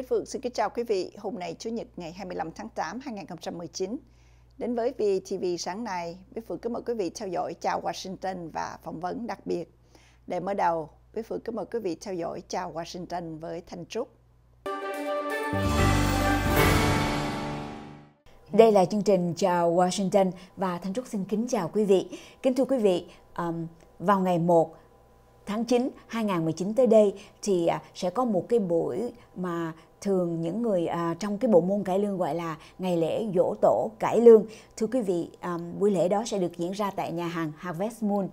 Bích Phượng xin kính chào quý vị. Hôm nay Chủ nhật ngày 25 tháng 8 2019. Đến với VTV sáng nay, Bích Phượng kính mời quý vị theo dõi chào Washington và phỏng vấn đặc biệt. Để mở đầu, Bích Phượng kính mời quý vị theo dõi chào Washington với Thanh Trúc. Đây là chương trình Chào Washington và Thanh Trúc xin kính chào quý vị. Kính thưa quý vị, um, vào ngày 1 tháng 9 2019 tới đây thì à, sẽ có một cái buổi mà thường những người à, trong cái bộ môn cải lương gọi là ngày lễ dỗ tổ cải lương thưa quý vị à, buổi lễ đó sẽ được diễn ra tại nhà hàng Harvest Moon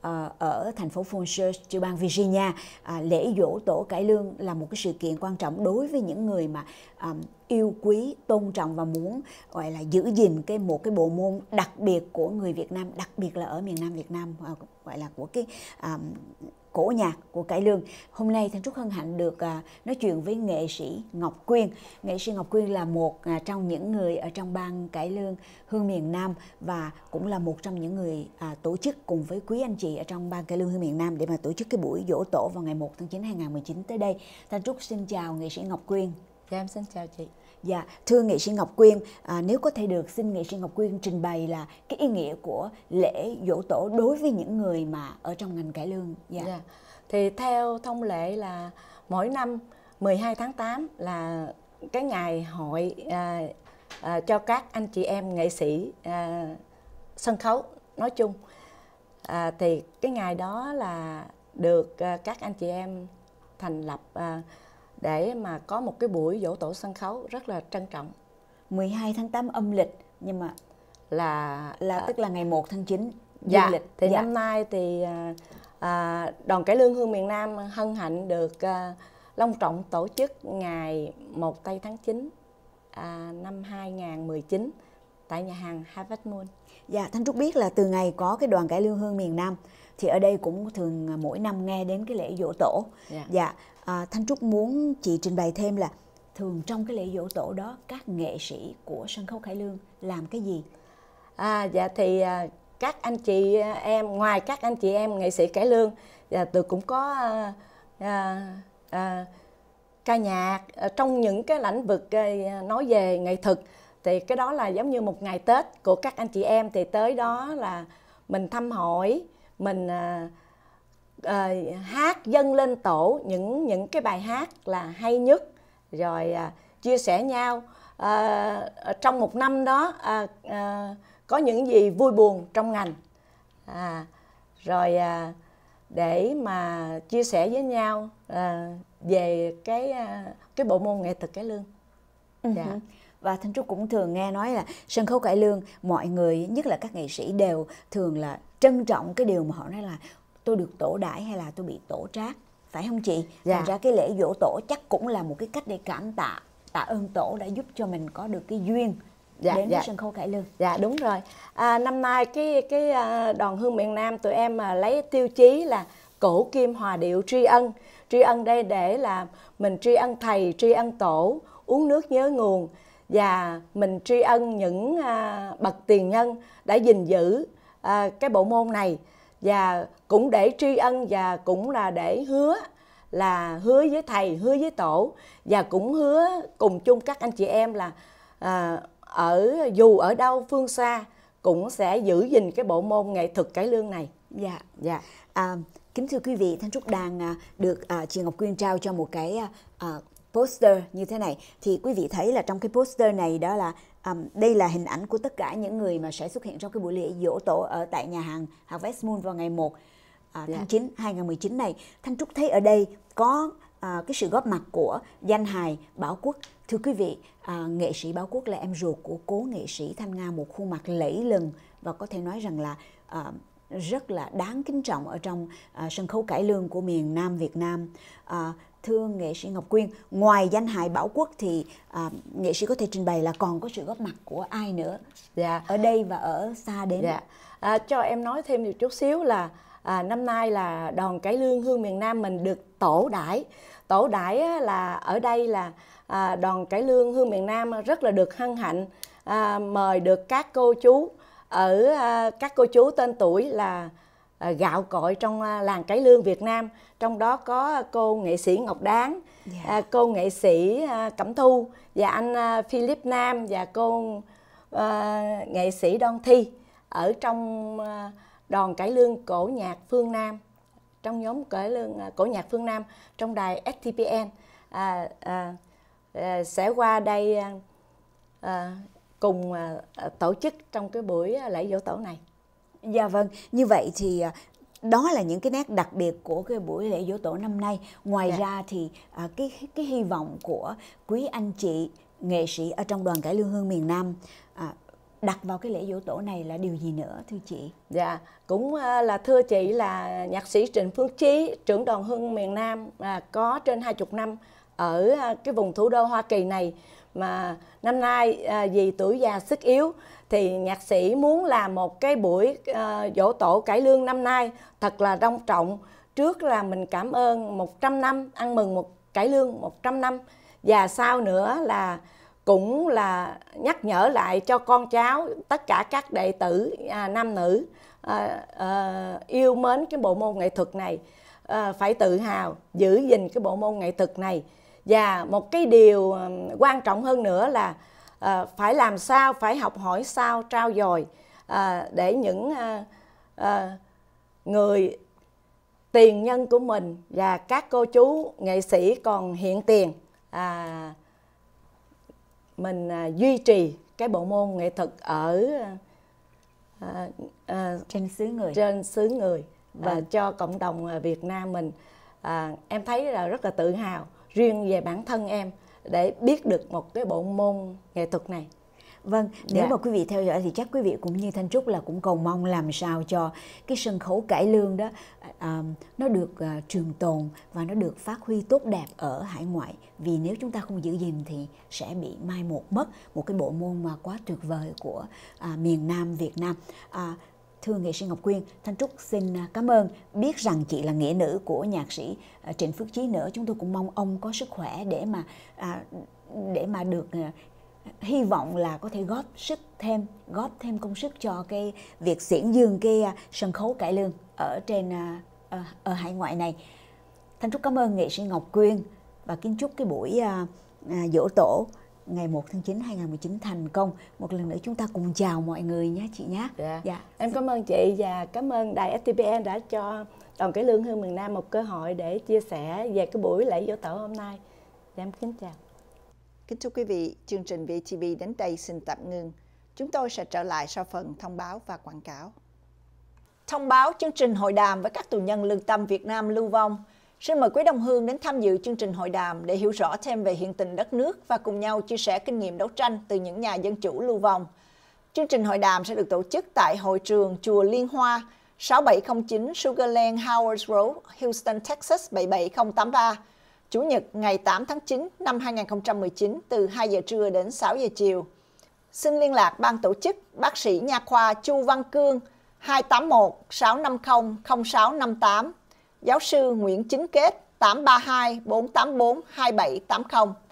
à, ở thành phố Fonsers, tiểu bang Virginia à, lễ dỗ tổ cải lương là một cái sự kiện quan trọng đối với những người mà à, yêu quý tôn trọng và muốn gọi là giữ gìn cái một cái bộ môn đặc biệt của người Việt Nam đặc biệt là ở miền Nam Việt Nam à, gọi là của cái um, cổ nhạc của cải lương hôm nay thanh trúc hân hạnh được à, nói chuyện với nghệ sĩ ngọc quyên nghệ sĩ ngọc quyên là một à, trong những người ở trong ban cải lương hương miền nam và cũng là một trong những người à, tổ chức cùng với quý anh chị ở trong ban cải lương hương miền nam để mà tổ chức cái buổi dỗ tổ vào ngày 1 tháng 9 2019 tới đây thanh trúc xin chào nghệ sĩ ngọc quyên dạ em xin chào chị Dạ, thưa nghệ sĩ Ngọc Quyên, à, nếu có thể được xin nghệ sĩ Ngọc Quyên trình bày là cái ý nghĩa của lễ dỗ tổ đối với những người mà ở trong ngành cải lương. Dạ. dạ. Thì theo thông lệ là mỗi năm 12 tháng 8 là cái ngày hội à, à, cho các anh chị em nghệ sĩ à, sân khấu nói chung. À, thì cái ngày đó là được à, các anh chị em thành lập à, để mà có một cái buổi dỗ tổ sân khấu rất là trân trọng 12 tháng 8 âm lịch nhưng mà là là tức là ngày 1 tháng 9 dạ, lịch. Thì dạ. năm nay thì à, à, đoàn cải lương hương miền Nam hân hạnh được à, long trọng tổ chức ngày 1 tây tháng 9 à, năm 2019 tại nhà hàng Harvest Moon. Dạ, Thanh Trúc biết là từ ngày có cái đoàn cải lương hương miền Nam thì ở đây cũng thường à, mỗi năm nghe đến cái lễ dỗ tổ yeah. Dạ. dạ à, thanh trúc muốn chị trình bày thêm là thường trong cái lễ dỗ tổ đó các nghệ sĩ của sân khấu cải lương làm cái gì à dạ thì à, các anh chị em ngoài các anh chị em nghệ sĩ cải lương dạ, tôi cũng có à, à, à, ca nhạc à, trong những cái lĩnh vực nói về nghệ thuật thì cái đó là giống như một ngày tết của các anh chị em thì tới đó là mình thăm hỏi mình à, à, hát dâng lên tổ những những cái bài hát là hay nhất rồi à, chia sẻ nhau à, trong một năm đó à, à, có những gì vui buồn trong ngành à, rồi à, để mà chia sẻ với nhau à, về cái à, cái bộ môn nghệ thuật cái lương. Ừ dạ. Uh-huh và thanh trúc cũng thường nghe nói là sân khấu cải lương mọi người nhất là các nghệ sĩ đều thường là trân trọng cái điều mà họ nói là tôi được tổ đãi hay là tôi bị tổ trác phải không chị dạ. thành ra cái lễ dỗ tổ chắc cũng là một cái cách để cảm tạ tạ ơn tổ đã giúp cho mình có được cái duyên dạ, đến dạ. sân khấu cải lương dạ đúng rồi à, năm nay cái cái à, đoàn hương miền nam tụi em mà lấy tiêu chí là cổ kim hòa điệu tri ân tri ân đây để là mình tri ân thầy tri ân tổ uống nước nhớ nguồn và mình tri ân những à, bậc tiền nhân đã gìn giữ à, cái bộ môn này và cũng để tri ân và cũng là để hứa là hứa với thầy hứa với tổ và cũng hứa cùng chung các anh chị em là à, ở dù ở đâu phương xa cũng sẽ giữ gìn cái bộ môn nghệ thuật cải lương này dạ dạ à, kính thưa quý vị thanh trúc đàn được à, chị ngọc quyên trao cho một cái à, à poster như thế này thì quý vị thấy là trong cái poster này đó là um, đây là hình ảnh của tất cả những người mà sẽ xuất hiện trong cái buổi lễ dỗ tổ ở tại nhà hàng Harvest Moon vào ngày 1 uh, à, tháng yeah. 9 2019 này. Thanh Trúc thấy ở đây có à, cái sự góp mặt của danh hài Bảo Quốc. Thưa quý vị, à, nghệ sĩ Bảo Quốc là em ruột của cố nghệ sĩ Thanh Nga một khuôn mặt lẫy lừng và có thể nói rằng là à, rất là đáng kính trọng ở trong à, sân khấu cải lương của miền Nam Việt Nam. À, thưa nghệ sĩ Ngọc Quyên, ngoài danh hài Bảo Quốc thì à, nghệ sĩ có thể trình bày là còn có sự góp mặt của ai nữa dạ. ở đây và ở xa đến? Dạ. À, cho em nói thêm một chút xíu là à, năm nay là đoàn cải lương hương miền Nam mình được tổ đại. Tổ đại là ở đây là à, đoàn cải lương hương miền Nam rất là được hân hạnh à, mời được các cô chú ở ờ, các cô chú tên tuổi là ờ, gạo cội trong ờ, làng cải lương Việt Nam trong đó có cô nghệ sĩ Ngọc Đáng, yeah. Dạ. cô nghệ sĩ Cẩm Thu và anh Philip Nam và cô nghệ sĩ Đoan Thi ở trong đoàn cải lương cổ nhạc Phương Nam trong nhóm cải lương cổ nhạc Phương Nam trong đài STPN à, à, sẽ qua đây à, cùng à, à, tổ chức trong cái buổi à, lễ dỗ tổ này. Dạ vâng, như vậy thì đó là những cái nét đặc biệt của cái buổi lễ dỗ tổ năm nay. Ngoài dạ. ra thì cái cái hy vọng của quý anh chị nghệ sĩ ở trong đoàn cải lương hương miền Nam đặt vào cái lễ dỗ tổ này là điều gì nữa thưa chị? Dạ, cũng là thưa chị là nhạc sĩ Trịnh Phương Chí, trưởng đoàn hương miền Nam có trên 20 năm ở cái vùng thủ đô Hoa Kỳ này mà năm nay à, vì tuổi già sức yếu thì nhạc sĩ muốn làm một cái buổi à, dỗ tổ cải lương năm nay thật là long trọng trước là mình cảm ơn 100 năm ăn mừng một cải lương 100 năm và sau nữa là cũng là nhắc nhở lại cho con cháu tất cả các đệ tử à, nam nữ à, à, yêu mến cái bộ môn nghệ thuật này à, phải tự hào giữ gìn cái bộ môn nghệ thuật này và một cái điều quan trọng hơn nữa là à, phải làm sao phải học hỏi sao trao dồi à, để những à, à, người tiền nhân của mình và các cô chú nghệ sĩ còn hiện tiền à, mình à, duy trì cái bộ môn nghệ thuật ở à, à, trên xứ người trên xứ người và à. cho cộng đồng à, Việt Nam mình à, em thấy là rất là tự hào riêng về bản thân em để biết được một cái bộ môn nghệ thuật này Vâng, nếu yeah. Dạ. mà quý vị theo dõi thì chắc quý vị cũng như Thanh Trúc là cũng cầu mong làm sao cho cái sân khấu cải lương đó uh, nó được uh, trường tồn và nó được phát huy tốt đẹp ở hải ngoại. Vì nếu chúng ta không giữ gìn thì sẽ bị mai một mất một cái bộ môn mà quá tuyệt vời của uh, miền Nam Việt Nam. Uh, Thưa nghệ sĩ Ngọc Quyên, Thanh Trúc xin à, cảm ơn. Biết rằng chị là nghĩa nữ của nhạc sĩ à, Trịnh Phước Chí nữa, chúng tôi cũng mong ông có sức khỏe để mà à, để mà được à, hy vọng là có thể góp sức thêm, góp thêm công sức cho cái việc diễn dương cái à, sân khấu cải lương ở trên à, à, ở hải ngoại này. Thanh Trúc cảm ơn nghệ sĩ Ngọc Quyên và kính chúc cái buổi à, à, dỗ tổ ngày 1 tháng 9 2019 thành công. Một lần nữa chúng ta cùng chào mọi người nhé chị nhé. Dạ. dạ. Em cảm ơn chị và cảm ơn Đài STPN đã cho Đoàn Cái Lương Hương miền Nam một cơ hội để chia sẻ về cái buổi lễ dỗ tổ hôm nay. Dạ em kính chào. Kính thưa quý vị, chương trình VTV đến đây xin tạm ngưng. Chúng tôi sẽ trở lại sau phần thông báo và quảng cáo. Thông báo chương trình hội đàm với các tù nhân lương tâm Việt Nam lưu vong – Xin mời quý đồng hương đến tham dự chương trình hội đàm để hiểu rõ thêm về hiện tình đất nước và cùng nhau chia sẻ kinh nghiệm đấu tranh từ những nhà dân chủ lưu vong. Chương trình hội đàm sẽ được tổ chức tại hội trường Chùa Liên Hoa, 6709 Sugarland Howard Road, Houston, Texas 77083, Chủ nhật ngày 8 tháng 9 năm 2019 từ 2 giờ trưa đến 6 giờ chiều. Xin liên lạc ban tổ chức bác sĩ nha khoa Chu Văn Cương 281 650 0658 giáo sư Nguyễn Chính Kết 832 484 2780.